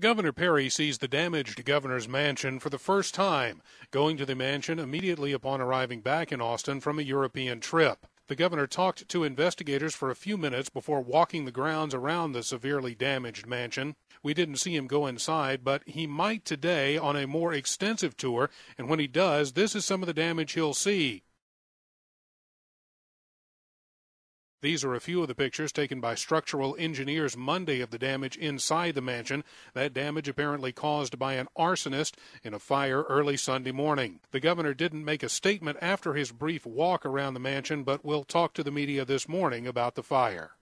Governor Perry sees the damage to Governor's Mansion for the first time, going to the mansion immediately upon arriving back in Austin from a European trip. The governor talked to investigators for a few minutes before walking the grounds around the severely damaged mansion. We didn't see him go inside, but he might today on a more extensive tour, and when he does, this is some of the damage he'll see. These are a few of the pictures taken by structural engineers Monday of the damage inside the mansion. That damage apparently caused by an arsonist in a fire early Sunday morning. The governor didn't make a statement after his brief walk around the mansion, but will talk to the media this morning about the fire.